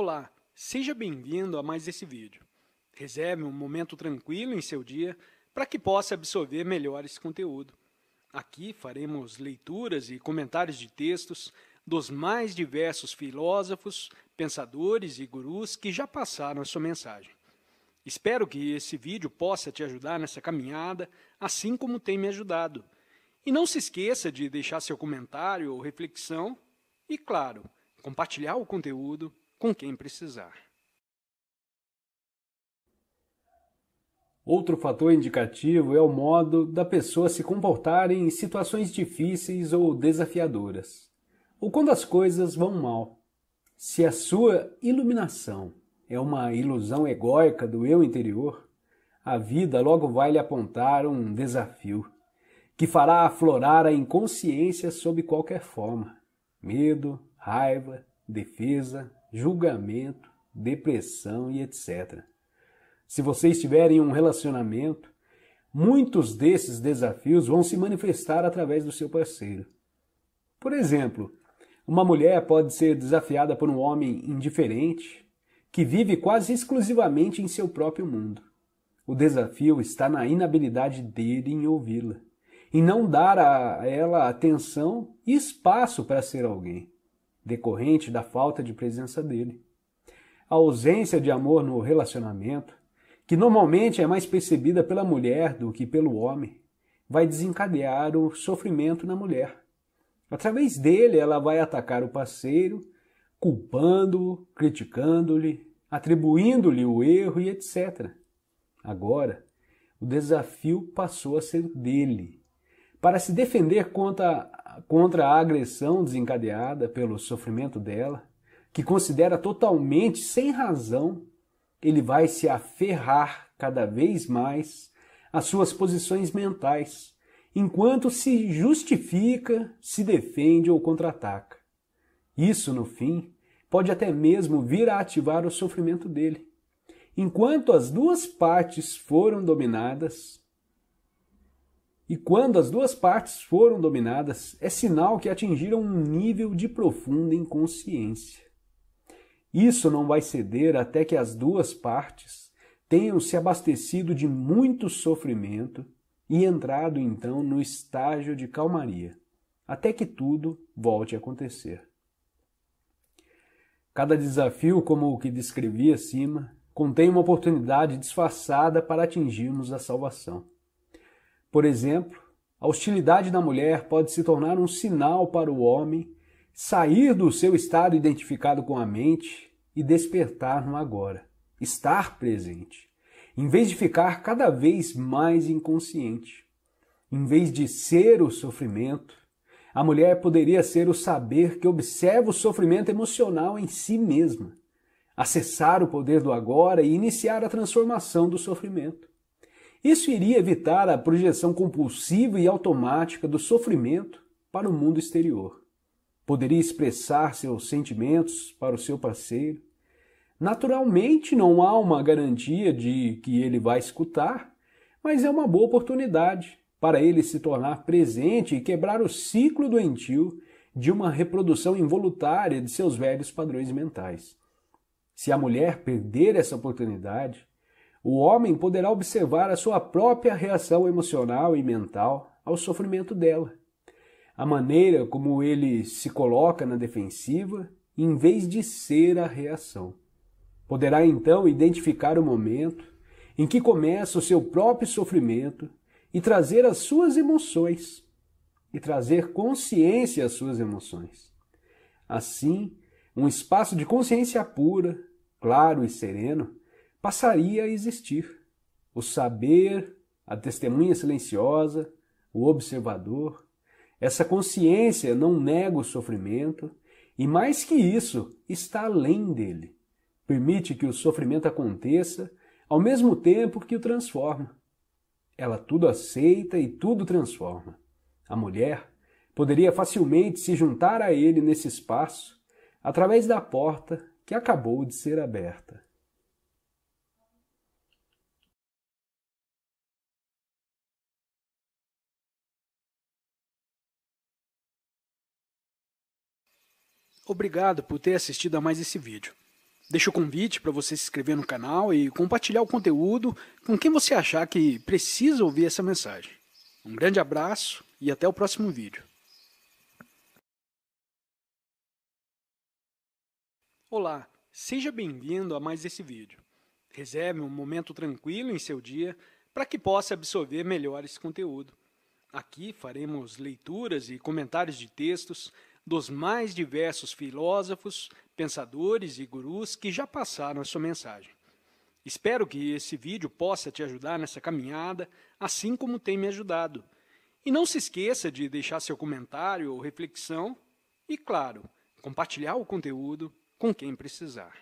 Olá, seja bem-vindo a mais esse vídeo. Reserve um momento tranquilo em seu dia para que possa absorver melhor esse conteúdo. Aqui faremos leituras e comentários de textos dos mais diversos filósofos, pensadores e gurus que já passaram a sua mensagem. Espero que esse vídeo possa te ajudar nessa caminhada, assim como tem me ajudado. E não se esqueça de deixar seu comentário ou reflexão e, claro, compartilhar o conteúdo com quem precisar. Outro fator indicativo é o modo da pessoa se comportar em situações difíceis ou desafiadoras, ou quando as coisas vão mal. Se a sua iluminação é uma ilusão egóica do eu interior, a vida logo vai lhe apontar um desafio que fará aflorar a inconsciência sob qualquer forma: medo, raiva, defesa, julgamento, depressão e etc. Se você estiver em um relacionamento, muitos desses desafios vão se manifestar através do seu parceiro. Por exemplo, uma mulher pode ser desafiada por um homem indiferente que vive quase exclusivamente em seu próprio mundo. O desafio está na inabilidade dele em ouvi-la, em não dar a ela atenção e espaço para ser alguém decorrente da falta de presença dele. A ausência de amor no relacionamento, que normalmente é mais percebida pela mulher do que pelo homem, vai desencadear o sofrimento na mulher. Através dele, ela vai atacar o parceiro, culpando-o, criticando-lhe, atribuindo-lhe o erro e etc. Agora, o desafio passou a ser dele. Para se defender contra contra a agressão desencadeada pelo sofrimento dela, que considera totalmente sem razão, ele vai se aferrar cada vez mais às suas posições mentais, enquanto se justifica, se defende ou contra-ataca. Isso, no fim, pode até mesmo vir a ativar o sofrimento dele. Enquanto as duas partes foram dominadas, e quando as duas partes foram dominadas, é sinal que atingiram um nível de profunda inconsciência. Isso não vai ceder até que as duas partes tenham se abastecido de muito sofrimento e entrado então no estágio de calmaria, até que tudo volte a acontecer. Cada desafio, como o que descrevi acima, contém uma oportunidade disfarçada para atingirmos a salvação. Por exemplo, a hostilidade da mulher pode se tornar um sinal para o homem sair do seu estado identificado com a mente e despertar no agora, estar presente, em vez de ficar cada vez mais inconsciente. Em vez de ser o sofrimento, a mulher poderia ser o saber que observa o sofrimento emocional em si mesma, acessar o poder do agora e iniciar a transformação do sofrimento. Isso iria evitar a projeção compulsiva e automática do sofrimento para o mundo exterior. Poderia expressar seus sentimentos para o seu parceiro. Naturalmente, não há uma garantia de que ele vai escutar, mas é uma boa oportunidade para ele se tornar presente e quebrar o ciclo doentio de uma reprodução involuntária de seus velhos padrões mentais. Se a mulher perder essa oportunidade, o homem poderá observar a sua própria reação emocional e mental ao sofrimento dela. A maneira como ele se coloca na defensiva em vez de ser a reação. Poderá então identificar o momento em que começa o seu próprio sofrimento e trazer as suas emoções, e trazer consciência às suas emoções. Assim, um espaço de consciência pura, claro e sereno passaria a existir. O saber, a testemunha silenciosa, o observador, essa consciência não nega o sofrimento e, mais que isso, está além dele. Permite que o sofrimento aconteça ao mesmo tempo que o transforma. Ela tudo aceita e tudo transforma. A mulher poderia facilmente se juntar a ele nesse espaço através da porta que acabou de ser aberta. Obrigado por ter assistido a mais esse vídeo. Deixo o convite para você se inscrever no canal e compartilhar o conteúdo com quem você achar que precisa ouvir essa mensagem. Um grande abraço e até o próximo vídeo. Olá, seja bem-vindo a mais esse vídeo. Reserve um momento tranquilo em seu dia para que possa absorver melhor esse conteúdo. Aqui faremos leituras e comentários de textos dos mais diversos filósofos, pensadores e gurus que já passaram a sua mensagem. Espero que esse vídeo possa te ajudar nessa caminhada, assim como tem me ajudado. E não se esqueça de deixar seu comentário ou reflexão e, claro, compartilhar o conteúdo com quem precisar.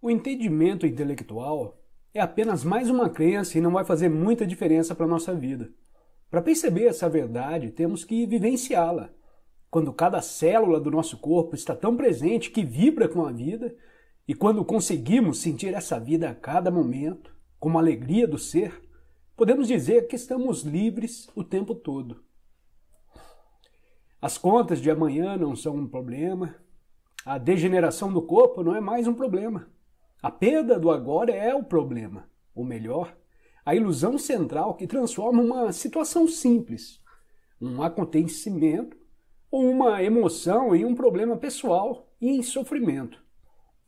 O entendimento intelectual é apenas mais uma crença e não vai fazer muita diferença para a nossa vida. Para perceber essa verdade, temos que vivenciá-la. Quando cada célula do nosso corpo está tão presente que vibra com a vida, e quando conseguimos sentir essa vida a cada momento, como alegria do ser, podemos dizer que estamos livres o tempo todo. As contas de amanhã não são um problema, a degeneração do corpo não é mais um problema. A perda do agora é o problema, ou melhor, a ilusão central que transforma uma situação simples, um acontecimento ou uma emoção em um problema pessoal e em sofrimento.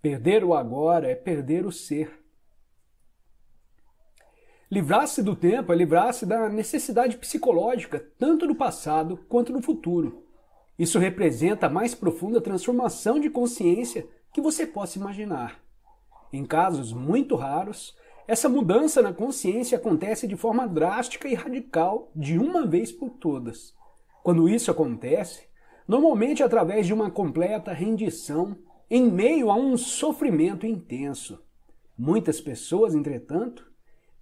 Perder o agora é perder o ser. Livrar-se do tempo é livrar-se da necessidade psicológica, tanto do passado quanto do futuro. Isso representa a mais profunda transformação de consciência que você possa imaginar. Em casos muito raros, essa mudança na consciência acontece de forma drástica e radical, de uma vez por todas. Quando isso acontece, normalmente através de uma completa rendição em meio a um sofrimento intenso. Muitas pessoas, entretanto,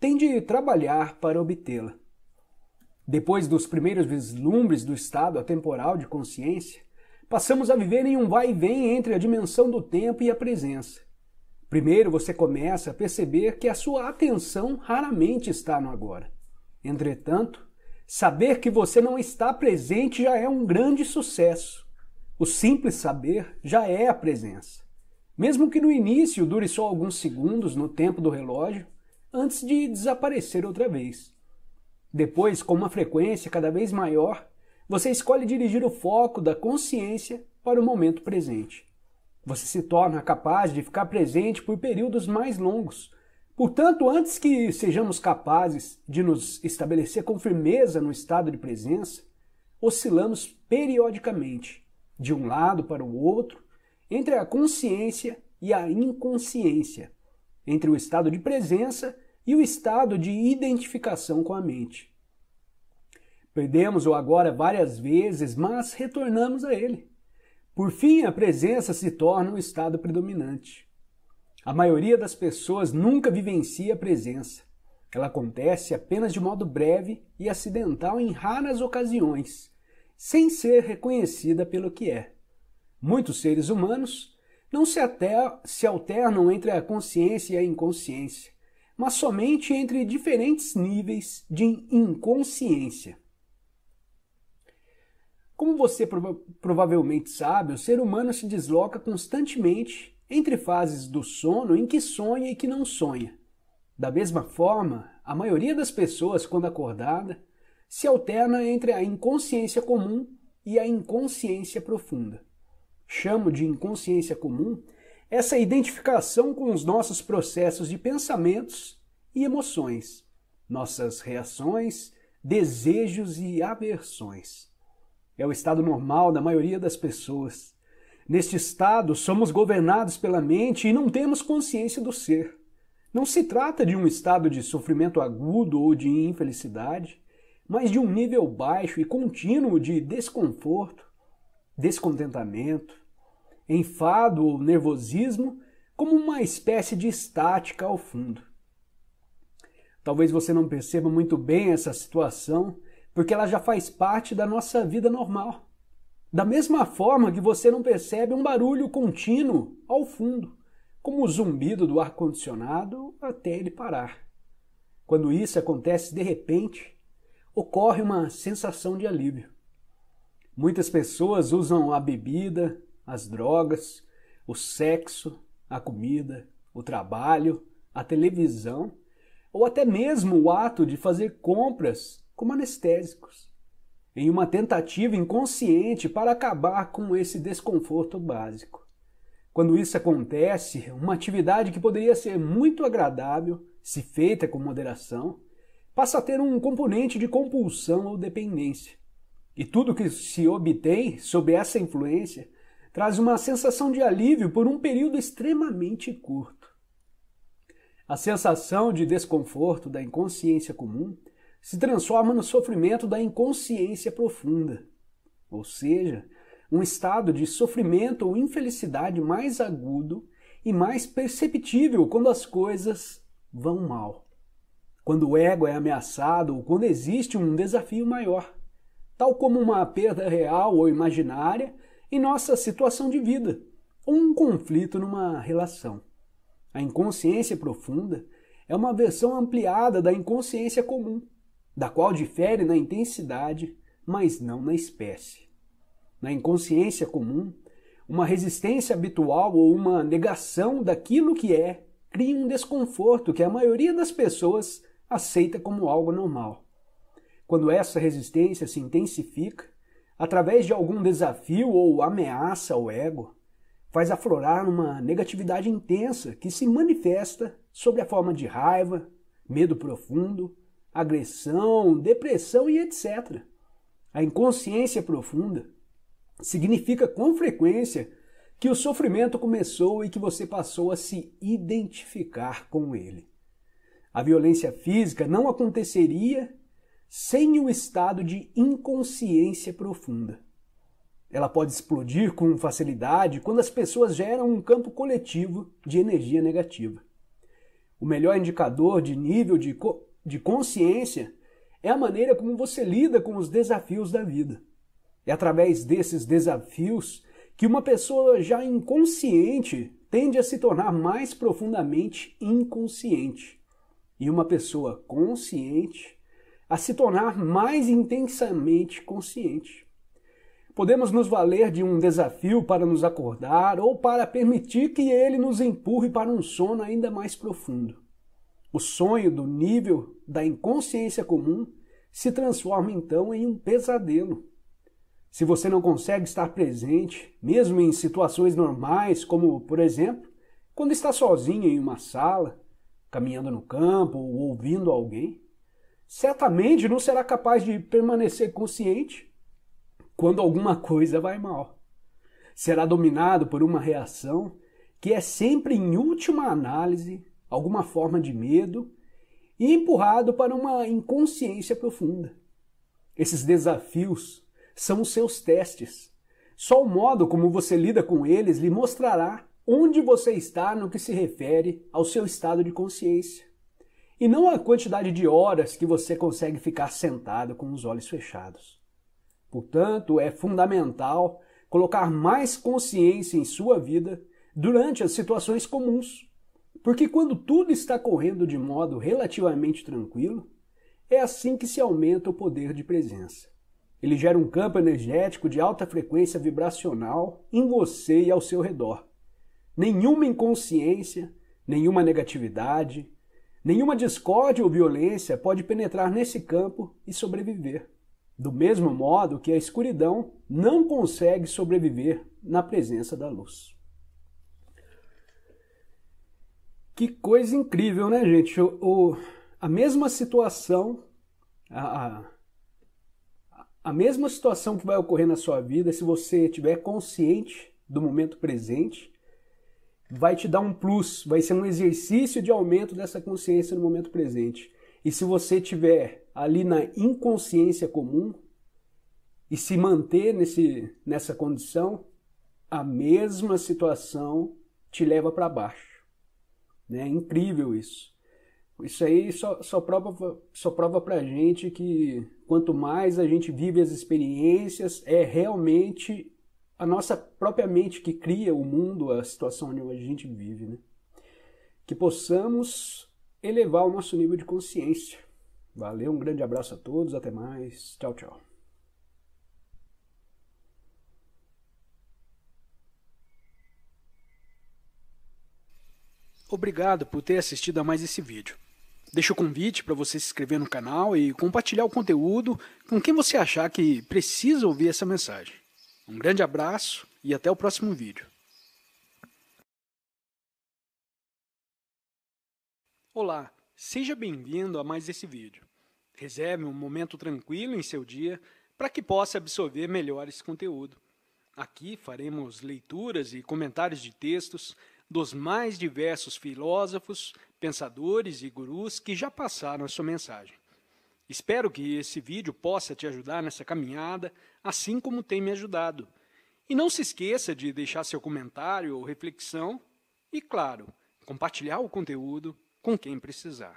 têm de trabalhar para obtê-la. Depois dos primeiros vislumbres do estado atemporal de consciência, passamos a viver em um vai e vem entre a dimensão do tempo e a presença. Primeiro, você começa a perceber que a sua atenção raramente está no agora. Entretanto, saber que você não está presente já é um grande sucesso. O simples saber já é a presença. Mesmo que no início dure só alguns segundos no tempo do relógio, antes de desaparecer outra vez. Depois, com uma frequência cada vez maior, você escolhe dirigir o foco da consciência para o momento presente. Você se torna capaz de ficar presente por períodos mais longos. Portanto, antes que sejamos capazes de nos estabelecer com firmeza no estado de presença, oscilamos periodicamente, de um lado para o outro, entre a consciência e a inconsciência, entre o estado de presença e o estado de identificação com a mente. Perdemos o agora várias vezes, mas retornamos a ele. Por fim, a presença se torna um estado predominante. A maioria das pessoas nunca vivencia a presença. Ela acontece apenas de modo breve e acidental em raras ocasiões, sem ser reconhecida pelo que é. Muitos seres humanos não se, até, se alternam entre a consciência e a inconsciência, mas somente entre diferentes níveis de inconsciência. Como você prova provavelmente sabe, o ser humano se desloca constantemente entre fases do sono em que sonha e que não sonha. Da mesma forma, a maioria das pessoas, quando acordada, se alterna entre a inconsciência comum e a inconsciência profunda. Chamo de inconsciência comum essa identificação com os nossos processos de pensamentos e emoções, nossas reações, desejos e aversões. É o estado normal da maioria das pessoas. Neste estado, somos governados pela mente e não temos consciência do ser. Não se trata de um estado de sofrimento agudo ou de infelicidade, mas de um nível baixo e contínuo de desconforto, descontentamento, enfado ou nervosismo, como uma espécie de estática ao fundo. Talvez você não perceba muito bem essa situação, porque ela já faz parte da nossa vida normal. Da mesma forma que você não percebe um barulho contínuo ao fundo, como o zumbido do ar-condicionado até ele parar. Quando isso acontece de repente, ocorre uma sensação de alívio. Muitas pessoas usam a bebida, as drogas, o sexo, a comida, o trabalho, a televisão ou até mesmo o ato de fazer compras como anestésicos, em uma tentativa inconsciente para acabar com esse desconforto básico. Quando isso acontece, uma atividade que poderia ser muito agradável, se feita com moderação, passa a ter um componente de compulsão ou dependência. E tudo que se obtém sob essa influência traz uma sensação de alívio por um período extremamente curto. A sensação de desconforto da inconsciência comum se transforma no sofrimento da inconsciência profunda, ou seja, um estado de sofrimento ou infelicidade mais agudo e mais perceptível quando as coisas vão mal. Quando o ego é ameaçado ou quando existe um desafio maior, tal como uma perda real ou imaginária em nossa situação de vida, ou um conflito numa relação. A inconsciência profunda é uma versão ampliada da inconsciência comum da qual difere na intensidade, mas não na espécie. Na inconsciência comum, uma resistência habitual ou uma negação daquilo que é cria um desconforto que a maioria das pessoas aceita como algo normal. Quando essa resistência se intensifica, através de algum desafio ou ameaça ao ego, faz aflorar uma negatividade intensa que se manifesta sob a forma de raiva, medo profundo, agressão, depressão e etc. A inconsciência profunda significa com frequência que o sofrimento começou e que você passou a se identificar com ele. A violência física não aconteceria sem o estado de inconsciência profunda. Ela pode explodir com facilidade quando as pessoas geram um campo coletivo de energia negativa. O melhor indicador de nível de de consciência é a maneira como você lida com os desafios da vida. É através desses desafios que uma pessoa já inconsciente tende a se tornar mais profundamente inconsciente, e uma pessoa consciente a se tornar mais intensamente consciente. Podemos nos valer de um desafio para nos acordar ou para permitir que ele nos empurre para um sono ainda mais profundo. O sonho do nível da inconsciência comum se transforma então em um pesadelo. Se você não consegue estar presente, mesmo em situações normais, como, por exemplo, quando está sozinho em uma sala, caminhando no campo ou ouvindo alguém, certamente não será capaz de permanecer consciente quando alguma coisa vai mal. Será dominado por uma reação que é sempre, em última análise, alguma forma de medo e empurrado para uma inconsciência profunda. Esses desafios são os seus testes. Só o modo como você lida com eles lhe mostrará onde você está no que se refere ao seu estado de consciência. E não a quantidade de horas que você consegue ficar sentado com os olhos fechados. Portanto, é fundamental colocar mais consciência em sua vida durante as situações comuns porque quando tudo está correndo de modo relativamente tranquilo, é assim que se aumenta o poder de presença. Ele gera um campo energético de alta frequência vibracional em você e ao seu redor. Nenhuma inconsciência, nenhuma negatividade, nenhuma discórdia ou violência pode penetrar nesse campo e sobreviver. Do mesmo modo que a escuridão não consegue sobreviver na presença da luz. Que coisa incrível, né, gente? O, o a mesma situação, a, a, a mesma situação que vai ocorrer na sua vida, se você estiver consciente do momento presente, vai te dar um plus, vai ser um exercício de aumento dessa consciência no momento presente. E se você tiver ali na inconsciência comum e se manter nesse, nessa condição, a mesma situação te leva para baixo. Né? É incrível isso. Isso aí só, só prova só prova para gente que quanto mais a gente vive as experiências, é realmente a nossa própria mente que cria o mundo, a situação onde a gente vive, né? Que possamos elevar o nosso nível de consciência. Valeu, um grande abraço a todos, até mais, tchau, tchau. Obrigado por ter assistido a mais esse vídeo. Deixo o convite para você se inscrever no canal e compartilhar o conteúdo com quem você achar que precisa ouvir essa mensagem. Um grande abraço e até o próximo vídeo. Olá, seja bem-vindo a mais esse vídeo. Reserve um momento tranquilo em seu dia para que possa absorver melhor esse conteúdo. Aqui faremos leituras e comentários de textos dos mais diversos filósofos, pensadores e gurus que já passaram a sua mensagem. Espero que esse vídeo possa te ajudar nessa caminhada, assim como tem me ajudado. E não se esqueça de deixar seu comentário ou reflexão e, claro, compartilhar o conteúdo com quem precisar.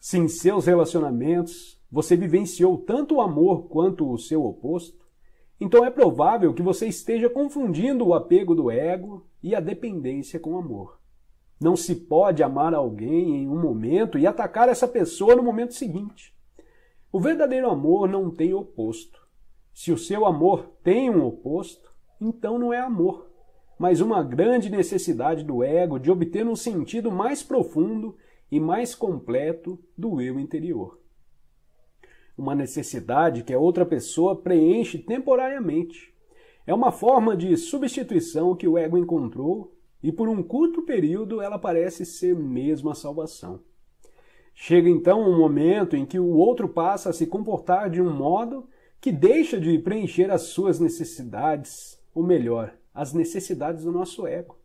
Se em seus relacionamentos você vivenciou tanto o amor quanto o seu oposto, então é provável que você esteja confundindo o apego do ego e a dependência com amor. Não se pode amar alguém em um momento e atacar essa pessoa no momento seguinte. O verdadeiro amor não tem oposto. Se o seu amor tem um oposto, então não é amor, mas uma grande necessidade do ego de obter um sentido mais profundo e mais completo do eu interior uma necessidade que a outra pessoa preenche temporariamente. É uma forma de substituição que o ego encontrou e por um curto período ela parece ser mesmo a salvação. Chega então um momento em que o outro passa a se comportar de um modo que deixa de preencher as suas necessidades, ou melhor, as necessidades do nosso ego.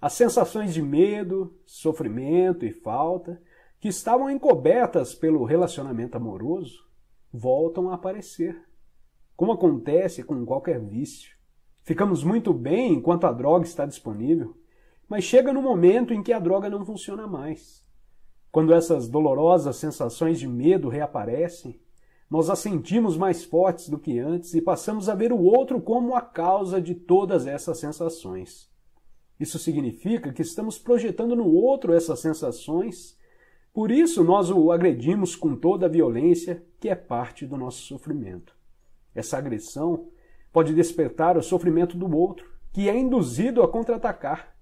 As sensações de medo, sofrimento e falta, que estavam encobertas pelo relacionamento amoroso, voltam a aparecer. Como acontece com qualquer vício. Ficamos muito bem enquanto a droga está disponível, mas chega no momento em que a droga não funciona mais. Quando essas dolorosas sensações de medo reaparecem, nós as sentimos mais fortes do que antes e passamos a ver o outro como a causa de todas essas sensações. Isso significa que estamos projetando no outro essas sensações por isso, nós o agredimos com toda a violência que é parte do nosso sofrimento. Essa agressão pode despertar o sofrimento do outro, que é induzido a contra-atacar.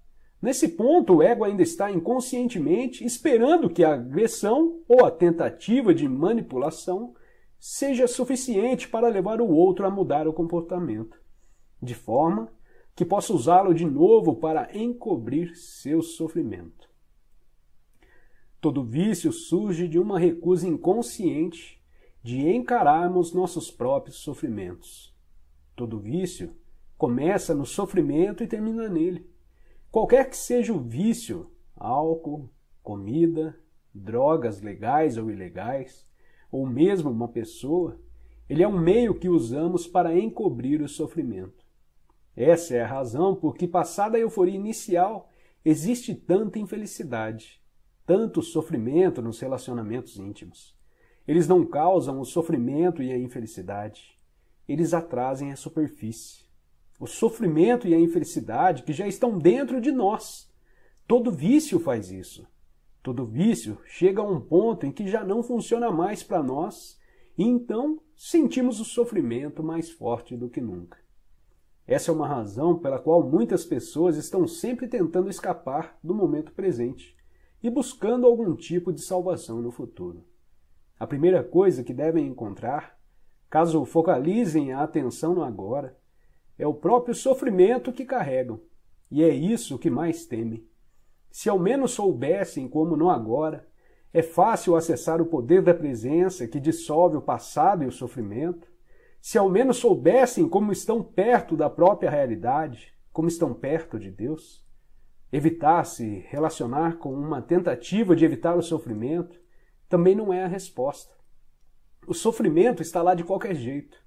Nesse ponto, o ego ainda está inconscientemente esperando que a agressão ou a tentativa de manipulação seja suficiente para levar o outro a mudar o comportamento, de forma que possa usá-lo de novo para encobrir seu sofrimento. Todo vício surge de uma recusa inconsciente de encararmos nossos próprios sofrimentos. Todo vício começa no sofrimento e termina nele. Qualquer que seja o vício, álcool, comida, drogas legais ou ilegais, ou mesmo uma pessoa, ele é um meio que usamos para encobrir o sofrimento. Essa é a razão por que, passada a euforia inicial, existe tanta infelicidade tanto sofrimento nos relacionamentos íntimos. Eles não causam o sofrimento e a infelicidade. Eles atrasem a superfície. O sofrimento e a infelicidade que já estão dentro de nós. Todo vício faz isso. Todo vício chega a um ponto em que já não funciona mais para nós e então sentimos o sofrimento mais forte do que nunca. Essa é uma razão pela qual muitas pessoas estão sempre tentando escapar do momento presente e buscando algum tipo de salvação no futuro. A primeira coisa que devem encontrar, caso focalizem a atenção no agora, é o próprio sofrimento que carregam, e é isso que mais temem. Se ao menos soubessem como no agora, é fácil acessar o poder da presença que dissolve o passado e o sofrimento. Se ao menos soubessem como estão perto da própria realidade, como estão perto de Deus. Evitar se relacionar com uma tentativa de evitar o sofrimento também não é a resposta. O sofrimento está lá de qualquer jeito.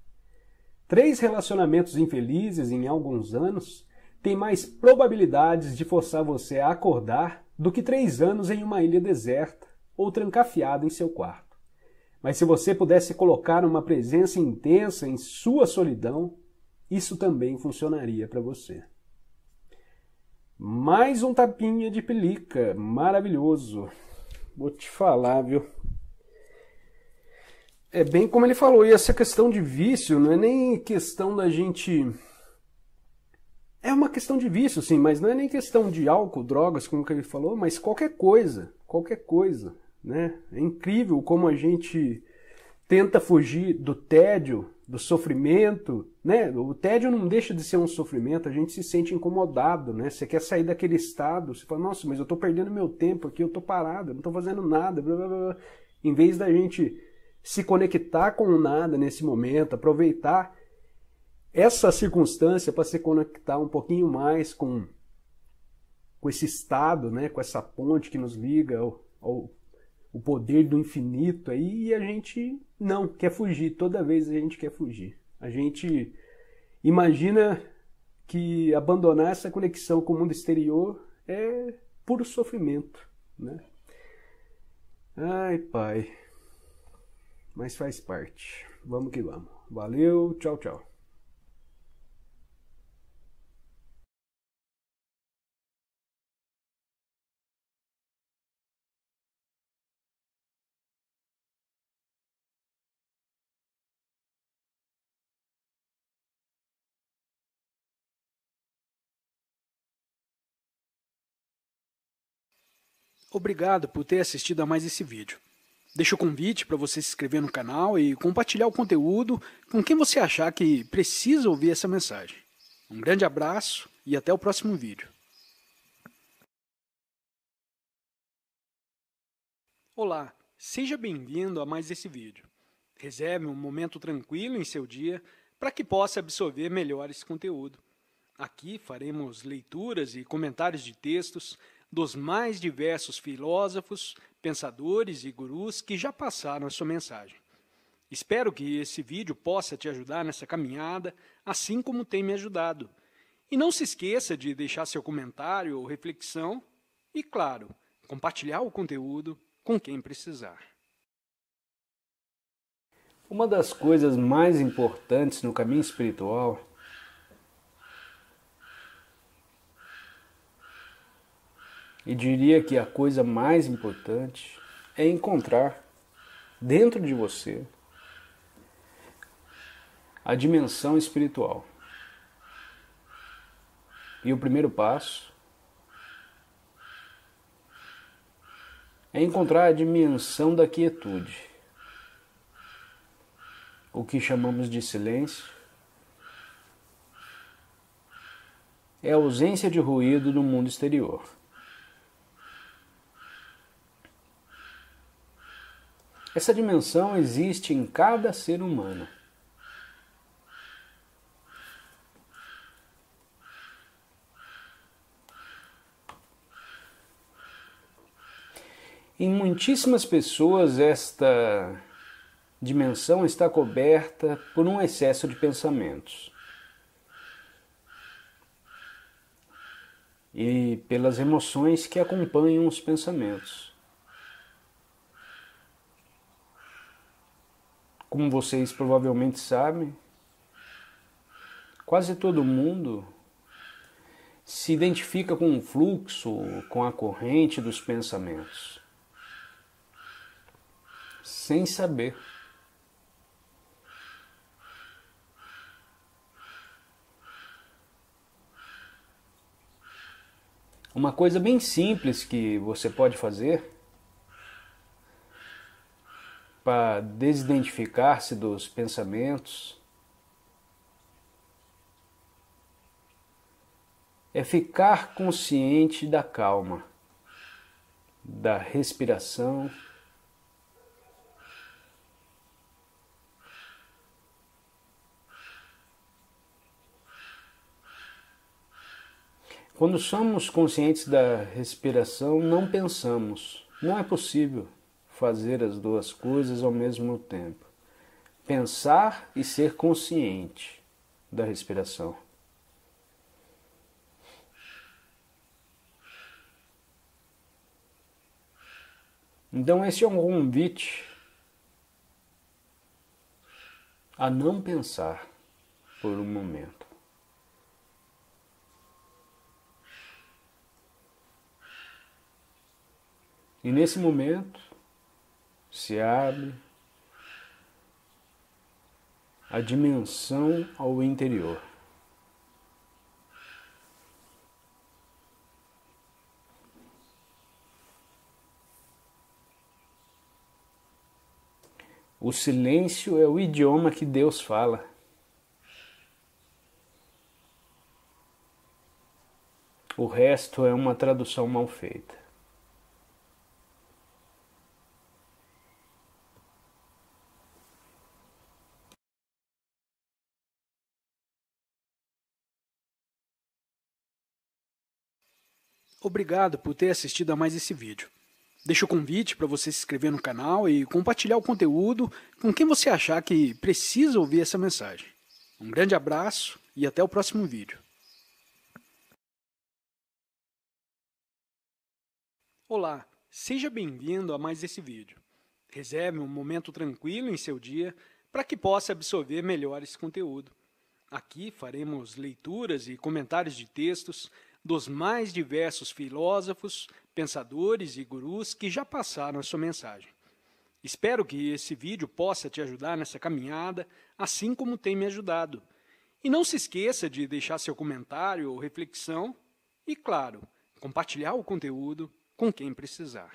Três relacionamentos infelizes em alguns anos têm mais probabilidades de forçar você a acordar do que três anos em uma ilha deserta ou trancafiado em seu quarto. Mas se você pudesse colocar uma presença intensa em sua solidão, isso também funcionaria para você. Mais um tapinha de pelica, maravilhoso. Vou te falar, viu? É bem como ele falou, e essa questão de vício não é nem questão da gente. É uma questão de vício, sim, mas não é nem questão de álcool, drogas, como que ele falou, mas qualquer coisa, qualquer coisa, né? É incrível como a gente tenta fugir do tédio, do sofrimento, né? O tédio não deixa de ser um sofrimento, a gente se sente incomodado, né? Você quer sair daquele estado, você fala, nossa, mas eu estou perdendo meu tempo aqui, eu estou parado, eu não estou fazendo nada, blá, blá, blá. Em vez da gente se conectar com o nada nesse momento, aproveitar essa circunstância para se conectar um pouquinho mais com, com esse estado, né? com essa ponte que nos liga ao, ao o poder do infinito aí, e a gente não quer fugir, toda vez a gente quer fugir. A gente imagina que abandonar essa conexão com o mundo exterior é puro sofrimento, né? Ai, pai. Mas faz parte. Vamos que vamos. Valeu, tchau, tchau. Obrigado por ter assistido a mais esse vídeo. Deixo o convite para você se inscrever no canal e compartilhar o conteúdo com quem você achar que precisa ouvir essa mensagem. Um grande abraço e até o próximo vídeo. Olá, seja bem-vindo a mais esse vídeo. Reserve um momento tranquilo em seu dia para que possa absorver melhor esse conteúdo. Aqui faremos leituras e comentários de textos dos mais diversos filósofos, pensadores e gurus que já passaram a sua mensagem. Espero que esse vídeo possa te ajudar nessa caminhada, assim como tem me ajudado. E não se esqueça de deixar seu comentário ou reflexão e, claro, compartilhar o conteúdo com quem precisar. Uma das coisas mais importantes no caminho espiritual E diria que a coisa mais importante é encontrar dentro de você a dimensão espiritual. E o primeiro passo é encontrar a dimensão da quietude, o que chamamos de silêncio. É a ausência de ruído no mundo exterior. Essa dimensão existe em cada ser humano. Em muitíssimas pessoas, esta dimensão está coberta por um excesso de pensamentos e pelas emoções que acompanham os pensamentos. Como vocês provavelmente sabem, quase todo mundo se identifica com o fluxo, com a corrente dos pensamentos, sem saber. Uma coisa bem simples que você pode fazer para desidentificar-se dos pensamentos. É ficar consciente da calma, da respiração, Quando somos conscientes da respiração, não pensamos. Não é possível fazer as duas coisas ao mesmo tempo. Pensar e ser consciente da respiração. Então, esse é um convite a não pensar por um momento. E nesse momento, se abre a dimensão ao interior. O silêncio é o idioma que Deus fala. O resto é uma tradução mal feita. Obrigado por ter assistido a mais esse vídeo. Deixo o convite para você se inscrever no canal e compartilhar o conteúdo com quem você achar que precisa ouvir essa mensagem. Um grande abraço e até o próximo vídeo. Olá, seja bem-vindo a mais esse vídeo. Reserve um momento tranquilo em seu dia para que possa absorver melhor esse conteúdo. Aqui faremos leituras e comentários de textos dos mais diversos filósofos, pensadores e gurus que já passaram a sua mensagem. Espero que esse vídeo possa te ajudar nessa caminhada, assim como tem me ajudado. E não se esqueça de deixar seu comentário ou reflexão e, claro, compartilhar o conteúdo com quem precisar.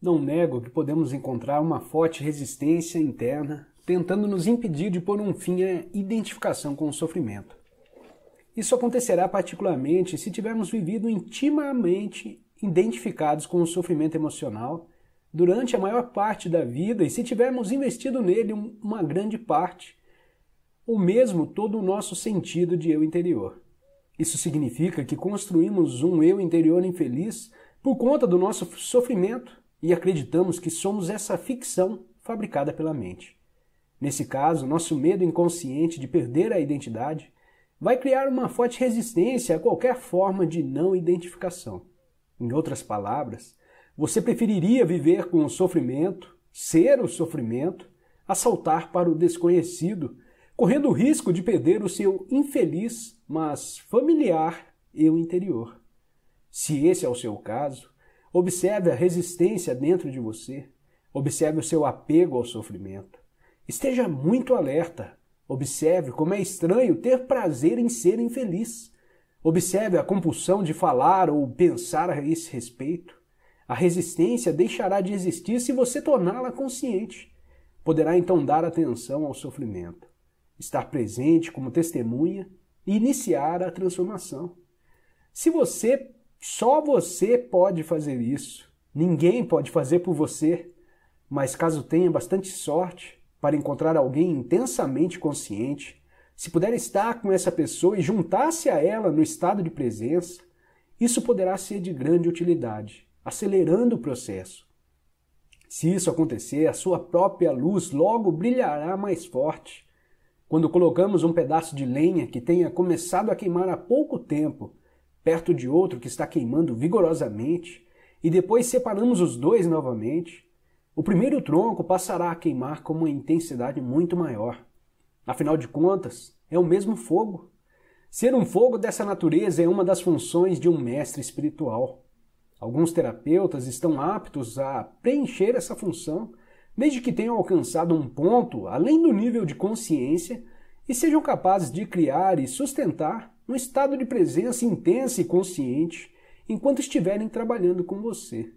Não nego que podemos encontrar uma forte resistência interna tentando nos impedir de pôr um fim à identificação com o sofrimento. Isso acontecerá particularmente se tivermos vivido intimamente identificados com o sofrimento emocional durante a maior parte da vida e se tivermos investido nele uma grande parte, ou mesmo todo o nosso sentido de eu interior. Isso significa que construímos um eu interior infeliz por conta do nosso sofrimento e acreditamos que somos essa ficção fabricada pela mente. Nesse caso, nosso medo inconsciente de perder a identidade vai criar uma forte resistência a qualquer forma de não identificação. Em outras palavras, você preferiria viver com o sofrimento, ser o sofrimento, a saltar para o desconhecido, correndo o risco de perder o seu infeliz, mas familiar eu interior. Se esse é o seu caso, observe a resistência dentro de você, observe o seu apego ao sofrimento. Esteja muito alerta. Observe como é estranho ter prazer em ser infeliz. Observe a compulsão de falar ou pensar a esse respeito. A resistência deixará de existir se você torná-la consciente. Poderá então dar atenção ao sofrimento, estar presente como testemunha e iniciar a transformação. Se você, só você pode fazer isso. Ninguém pode fazer por você. Mas caso tenha bastante sorte, para encontrar alguém intensamente consciente, se puder estar com essa pessoa e juntar-se a ela no estado de presença, isso poderá ser de grande utilidade, acelerando o processo. Se isso acontecer, a sua própria luz logo brilhará mais forte. Quando colocamos um pedaço de lenha que tenha começado a queimar há pouco tempo, perto de outro que está queimando vigorosamente, e depois separamos os dois novamente, o primeiro tronco passará a queimar com uma intensidade muito maior. Afinal de contas, é o mesmo fogo. Ser um fogo dessa natureza é uma das funções de um mestre espiritual. Alguns terapeutas estão aptos a preencher essa função, desde que tenham alcançado um ponto além do nível de consciência e sejam capazes de criar e sustentar um estado de presença intensa e consciente enquanto estiverem trabalhando com você.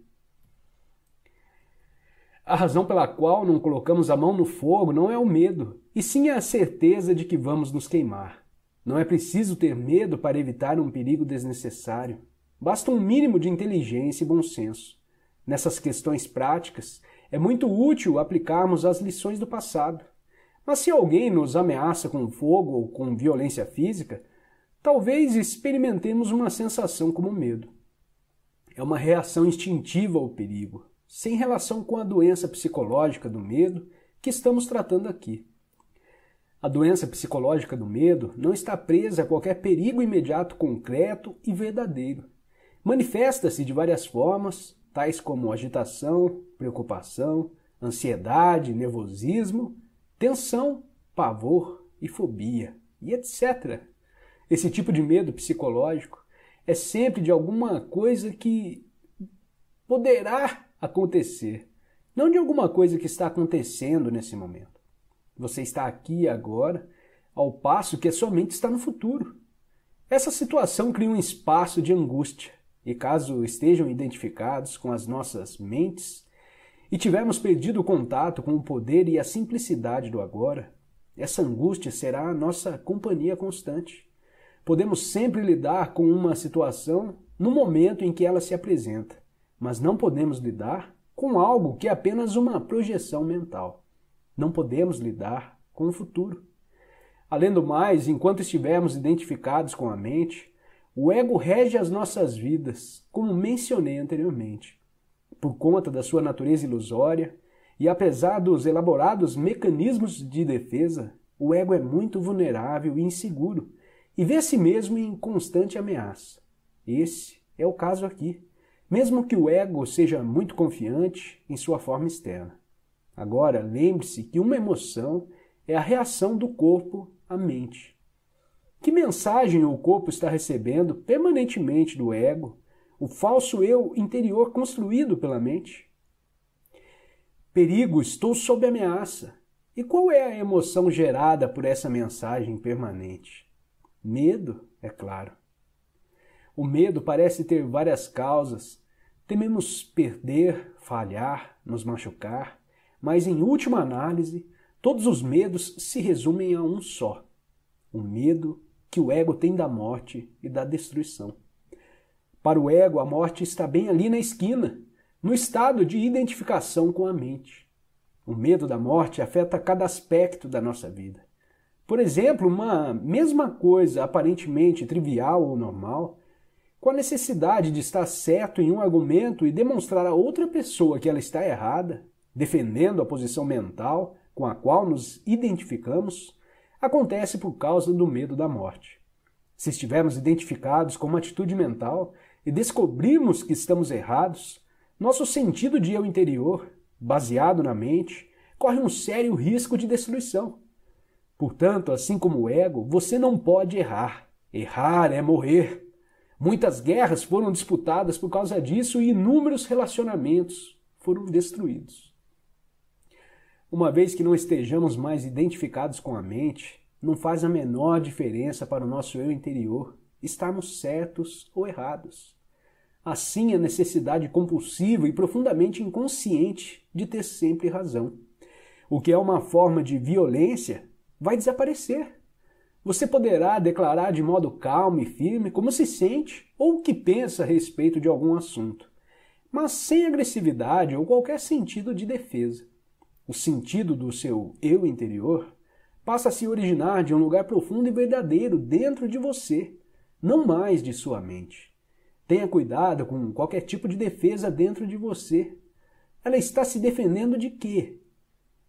A razão pela qual não colocamos a mão no fogo não é o medo, e sim a certeza de que vamos nos queimar. Não é preciso ter medo para evitar um perigo desnecessário. Basta um mínimo de inteligência e bom senso. Nessas questões práticas, é muito útil aplicarmos as lições do passado. Mas se alguém nos ameaça com fogo ou com violência física, talvez experimentemos uma sensação como medo. É uma reação instintiva ao perigo sem relação com a doença psicológica do medo que estamos tratando aqui. A doença psicológica do medo não está presa a qualquer perigo imediato concreto e verdadeiro. Manifesta-se de várias formas, tais como agitação, preocupação, ansiedade, nervosismo, tensão, pavor e fobia, e etc. Esse tipo de medo psicológico é sempre de alguma coisa que poderá acontecer, não de alguma coisa que está acontecendo nesse momento. Você está aqui agora, ao passo que a sua mente está no futuro. Essa situação cria um espaço de angústia, e caso estejam identificados com as nossas mentes e tivermos perdido o contato com o poder e a simplicidade do agora, essa angústia será a nossa companhia constante. Podemos sempre lidar com uma situação no momento em que ela se apresenta mas não podemos lidar com algo que é apenas uma projeção mental. Não podemos lidar com o futuro. Além do mais, enquanto estivermos identificados com a mente, o ego rege as nossas vidas, como mencionei anteriormente. Por conta da sua natureza ilusória, e apesar dos elaborados mecanismos de defesa, o ego é muito vulnerável e inseguro e vê a si mesmo em constante ameaça. Esse é o caso aqui mesmo que o ego seja muito confiante em sua forma externa. Agora, lembre-se que uma emoção é a reação do corpo à mente. Que mensagem o corpo está recebendo permanentemente do ego, o falso eu interior construído pela mente? Perigo, estou sob ameaça. E qual é a emoção gerada por essa mensagem permanente? Medo, é claro. O medo parece ter várias causas. Tememos perder, falhar, nos machucar, mas em última análise, todos os medos se resumem a um só: o medo que o ego tem da morte e da destruição. Para o ego, a morte está bem ali na esquina, no estado de identificação com a mente. O medo da morte afeta cada aspecto da nossa vida. Por exemplo, uma mesma coisa aparentemente trivial ou normal com a necessidade de estar certo em um argumento e demonstrar a outra pessoa que ela está errada, defendendo a posição mental com a qual nos identificamos, acontece por causa do medo da morte. Se estivermos identificados com uma atitude mental e descobrirmos que estamos errados, nosso sentido de eu interior, baseado na mente, corre um sério risco de destruição. Portanto, assim como o ego, você não pode errar. Errar é morrer. Muitas guerras foram disputadas por causa disso e inúmeros relacionamentos foram destruídos. Uma vez que não estejamos mais identificados com a mente, não faz a menor diferença para o nosso eu interior estarmos certos ou errados. Assim, a necessidade compulsiva e profundamente inconsciente de ter sempre razão, o que é uma forma de violência, vai desaparecer você poderá declarar de modo calmo e firme como se sente ou o que pensa a respeito de algum assunto, mas sem agressividade ou qualquer sentido de defesa. O sentido do seu eu interior passa a se originar de um lugar profundo e verdadeiro dentro de você, não mais de sua mente. Tenha cuidado com qualquer tipo de defesa dentro de você. Ela está se defendendo de quê?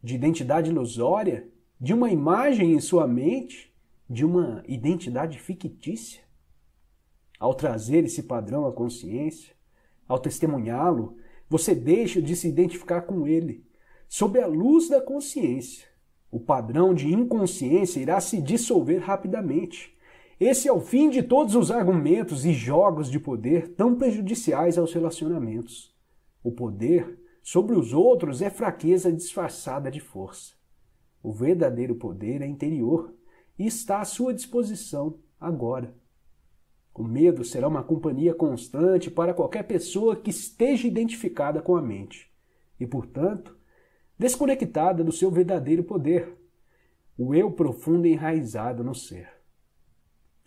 De identidade ilusória? De uma imagem em sua mente? de uma identidade fictícia? Ao trazer esse padrão à consciência, ao testemunhá-lo, você deixa de se identificar com ele. Sob a luz da consciência, o padrão de inconsciência irá se dissolver rapidamente. Esse é o fim de todos os argumentos e jogos de poder tão prejudiciais aos relacionamentos. O poder sobre os outros é fraqueza disfarçada de força. O verdadeiro poder é interior e está à sua disposição agora. O medo será uma companhia constante para qualquer pessoa que esteja identificada com a mente e, portanto, desconectada do seu verdadeiro poder, o eu profundo enraizado no ser.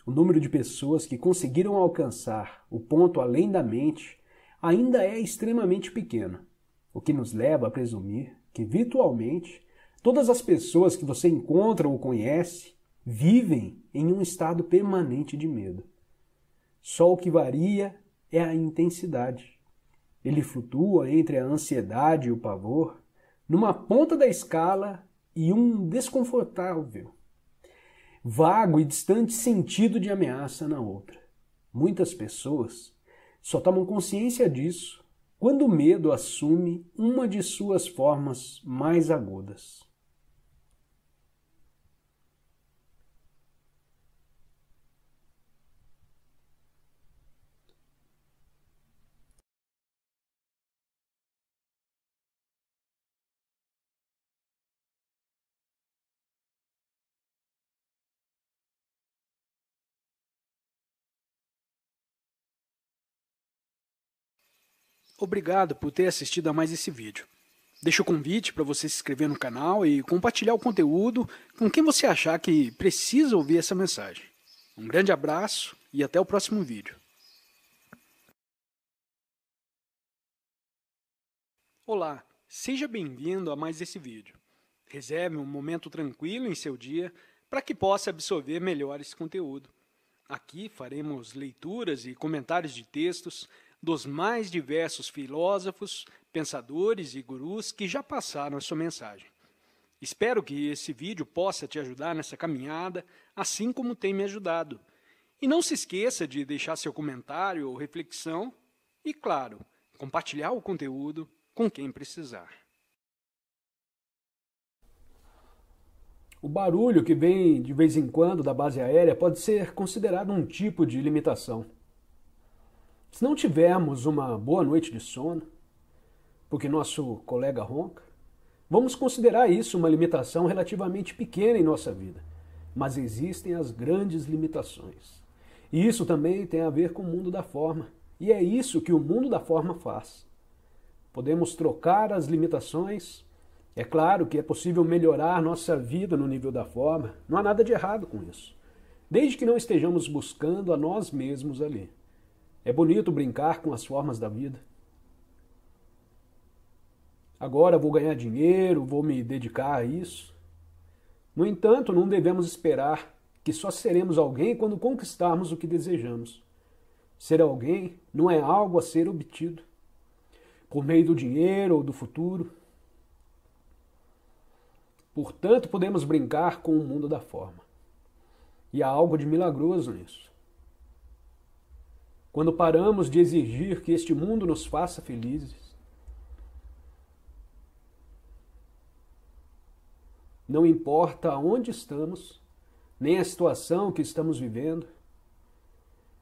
O número de pessoas que conseguiram alcançar o ponto além da mente ainda é extremamente pequeno, o que nos leva a presumir que, virtualmente, todas as pessoas que você encontra ou conhece vivem em um estado permanente de medo. Só o que varia é a intensidade. Ele flutua entre a ansiedade e o pavor, numa ponta da escala e um desconfortável, vago e distante sentido de ameaça na outra. Muitas pessoas só tomam consciência disso quando o medo assume uma de suas formas mais agudas. Obrigado por ter assistido a mais esse vídeo. Deixo o convite para você se inscrever no canal e compartilhar o conteúdo com quem você achar que precisa ouvir essa mensagem. Um grande abraço e até o próximo vídeo. Olá, seja bem-vindo a mais esse vídeo. Reserve um momento tranquilo em seu dia para que possa absorver melhor esse conteúdo. Aqui faremos leituras e comentários de textos dos mais diversos filósofos, pensadores e gurus que já passaram a sua mensagem. Espero que esse vídeo possa te ajudar nessa caminhada, assim como tem me ajudado. E não se esqueça de deixar seu comentário ou reflexão e, claro, compartilhar o conteúdo com quem precisar. O barulho que vem de vez em quando da base aérea pode ser considerado um tipo de limitação. Se não tivermos uma boa noite de sono, porque nosso colega ronca, vamos considerar isso uma limitação relativamente pequena em nossa vida. Mas existem as grandes limitações. E isso também tem a ver com o mundo da forma. E é isso que o mundo da forma faz. Podemos trocar as limitações. É claro que é possível melhorar nossa vida no nível da forma. Não há nada de errado com isso. Desde que não estejamos buscando a nós mesmos ali. É bonito brincar com as formas da vida. Agora vou ganhar dinheiro, vou me dedicar a isso. No entanto, não devemos esperar que só seremos alguém quando conquistarmos o que desejamos. Ser alguém não é algo a ser obtido por meio do dinheiro ou do futuro. Portanto, podemos brincar com o mundo da forma. E há algo de milagroso nisso quando paramos de exigir que este mundo nos faça felizes, não importa onde estamos, nem a situação que estamos vivendo,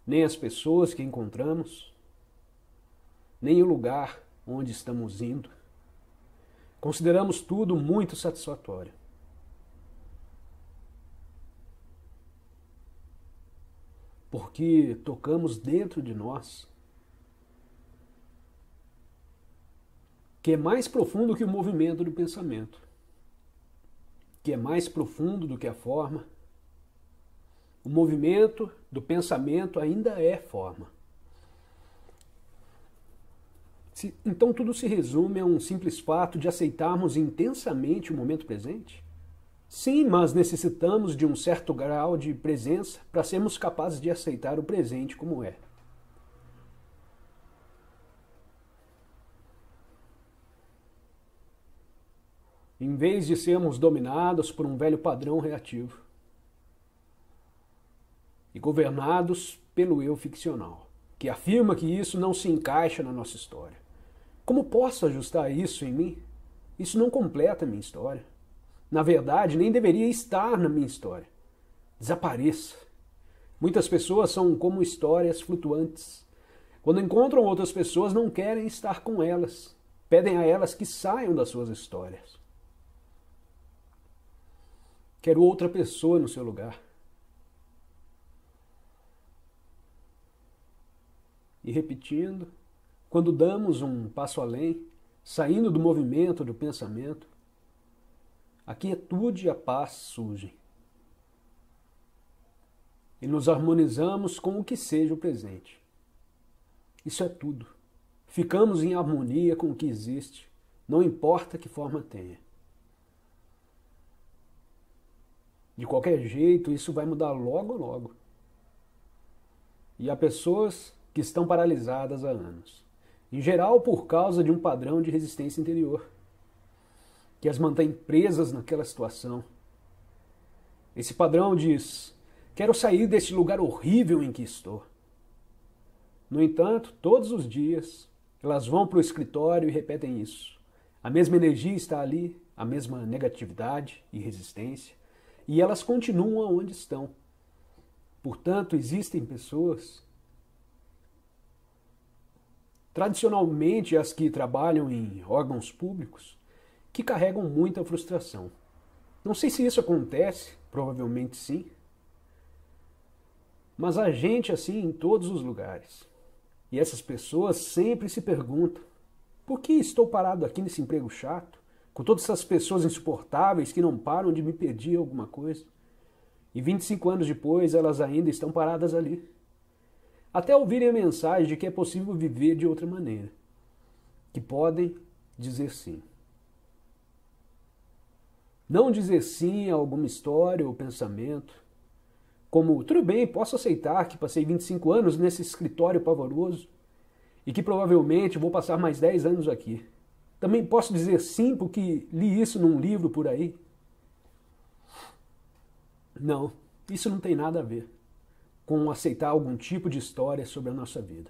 nem as pessoas que encontramos, nem o lugar onde estamos indo. Consideramos tudo muito satisfatório. porque tocamos dentro de nós, que é mais profundo que o movimento do pensamento, que é mais profundo do que a forma. O movimento do pensamento ainda é forma. Então tudo se resume a um simples fato de aceitarmos intensamente o momento presente? Sim, mas necessitamos de um certo grau de presença para sermos capazes de aceitar o presente como é. Em vez de sermos dominados por um velho padrão reativo e governados pelo eu ficcional, que afirma que isso não se encaixa na nossa história. Como posso ajustar isso em mim? Isso não completa a minha história na verdade, nem deveria estar na minha história. Desapareça. Muitas pessoas são como histórias flutuantes. Quando encontram outras pessoas, não querem estar com elas. Pedem a elas que saiam das suas histórias. Quero outra pessoa no seu lugar. E repetindo, quando damos um passo além, saindo do movimento, do pensamento, a quietude é e a paz surgem. E nos harmonizamos com o que seja o presente. Isso é tudo. Ficamos em harmonia com o que existe, não importa que forma tenha. De qualquer jeito, isso vai mudar logo, logo. E há pessoas que estão paralisadas há anos em geral por causa de um padrão de resistência interior que as mantém presas naquela situação. Esse padrão diz: quero sair deste lugar horrível em que estou. No entanto, todos os dias, elas vão para o escritório e repetem isso. A mesma energia está ali, a mesma negatividade e resistência, e elas continuam onde estão. Portanto, existem pessoas Tradicionalmente, as que trabalham em órgãos públicos que carregam muita frustração. Não sei se isso acontece, provavelmente sim, mas a gente é assim em todos os lugares. E essas pessoas sempre se perguntam: por que estou parado aqui nesse emprego chato, com todas essas pessoas insuportáveis que não param de me pedir alguma coisa? E 25 anos depois, elas ainda estão paradas ali. Até ouvirem a mensagem de que é possível viver de outra maneira. Que podem dizer sim. Não dizer sim a alguma história ou pensamento. Como, tudo bem, posso aceitar que passei 25 anos nesse escritório pavoroso e que provavelmente vou passar mais 10 anos aqui. Também posso dizer sim porque li isso num livro por aí. Não, isso não tem nada a ver com aceitar algum tipo de história sobre a nossa vida.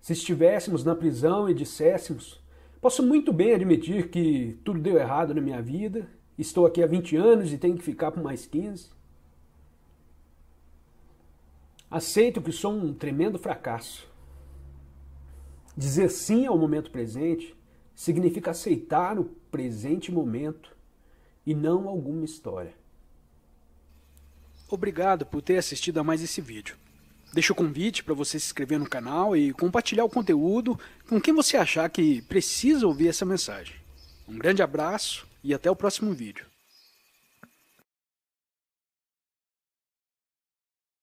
Se estivéssemos na prisão e disséssemos Posso muito bem admitir que tudo deu errado na minha vida, estou aqui há 20 anos e tenho que ficar por mais 15. Aceito que sou um tremendo fracasso. Dizer sim ao momento presente significa aceitar o presente momento e não alguma história. Obrigado por ter assistido a mais esse vídeo. Deixo o convite para você se inscrever no canal e compartilhar o conteúdo com quem você achar que precisa ouvir essa mensagem. Um grande abraço e até o próximo vídeo.